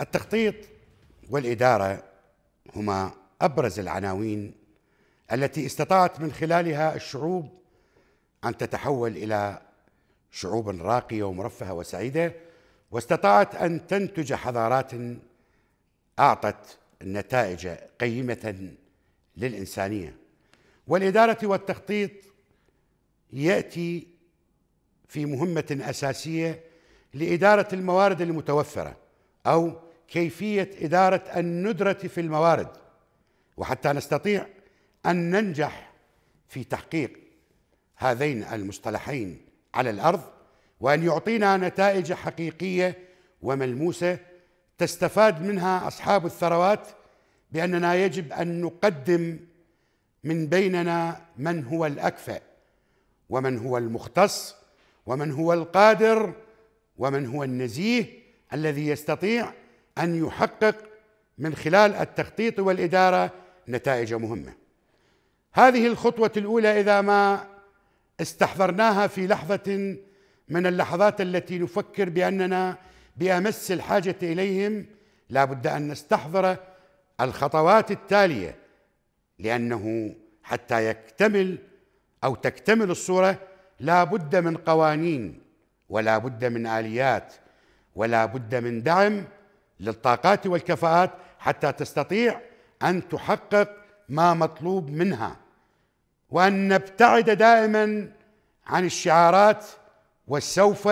التخطيط والاداره هما ابرز العناوين التي استطاعت من خلالها الشعوب ان تتحول الى شعوب راقيه ومرفهه وسعيده واستطاعت ان تنتج حضارات اعطت نتائج قيمه للانسانيه والاداره والتخطيط ياتي في مهمه اساسيه لاداره الموارد المتوفره او كيفيه اداره الندره في الموارد وحتى نستطيع ان ننجح في تحقيق هذين المصطلحين على الارض وان يعطينا نتائج حقيقيه وملموسه تستفاد منها اصحاب الثروات باننا يجب ان نقدم من بيننا من هو الاكفأ ومن هو المختص ومن هو القادر ومن هو النزيه الذي يستطيع ان يحقق من خلال التخطيط والاداره نتائج مهمه. هذه الخطوه الاولى اذا ما استحضرناها في لحظه من اللحظات التي نفكر باننا بامس الحاجه اليهم لا بد ان نستحضر الخطوات التاليه لانه حتى يكتمل او تكتمل الصوره لا بد من قوانين ولا بد من اليات ولا بد من دعم للطاقات والكفاءات حتى تستطيع ان تحقق ما مطلوب منها وان نبتعد دائما عن الشعارات والسوف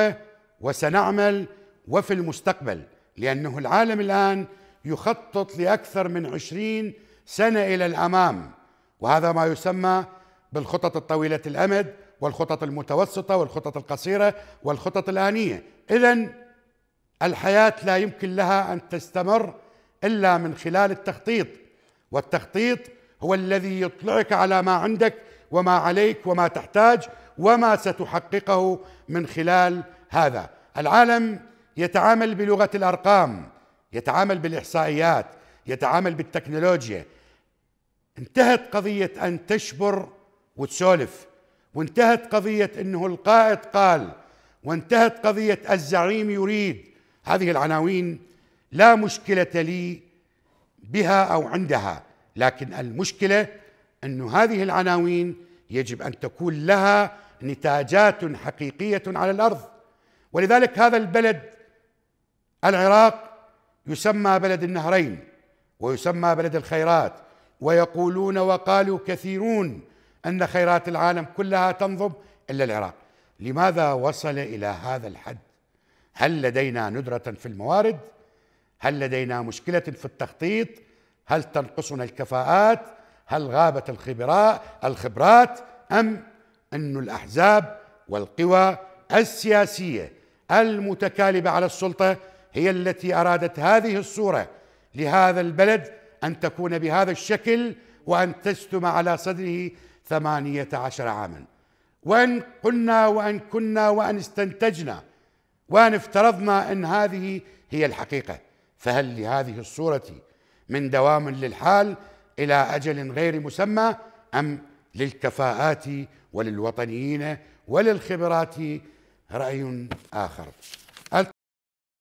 وسنعمل وفي المستقبل لأنه العالم الآن يخطط لأكثر من عشرين سنة إلى الأمام وهذا ما يسمى بالخطط الطويلة الأمد والخطط المتوسطة والخطط القصيرة والخطط الآنية إذا الحياة لا يمكن لها أن تستمر إلا من خلال التخطيط والتخطيط هو الذي يطلعك على ما عندك وما عليك وما تحتاج وما ستحققه من خلال هذا العالم يتعامل بلغة الأرقام يتعامل بالإحصائيات يتعامل بالتكنولوجيا انتهت قضية أن تشبر وتسولف وانتهت قضية أنه القائد قال وانتهت قضية الزعيم يريد هذه العناوين لا مشكلة لي بها أو عندها لكن المشكلة أن هذه العناوين يجب أن تكون لها نتاجات حقيقية على الأرض ولذلك هذا البلد العراق يسمى بلد النهرين ويسمى بلد الخيرات ويقولون وقالوا كثيرون أن خيرات العالم كلها تنضب إلا العراق لماذا وصل إلى هذا الحد هل لدينا ندرة في الموارد؟ هل لدينا مشكلة في التخطيط؟ هل تنقصنا الكفاءات؟ هل غابت الخبراء الخبرات أم أن الأحزاب والقوى السياسية المتكالبة على السلطة هي التي أرادت هذه الصورة لهذا البلد أن تكون بهذا الشكل وأن تستم على صدره ثمانية عشر عاماً وأن قلنا وأن كنا وأن استنتجنا وان افترضنا ان هذه هي الحقيقه فهل لهذه الصوره من دوام للحال الى اجل غير مسمى ام للكفاءات وللوطنيين وللخبرات راي اخر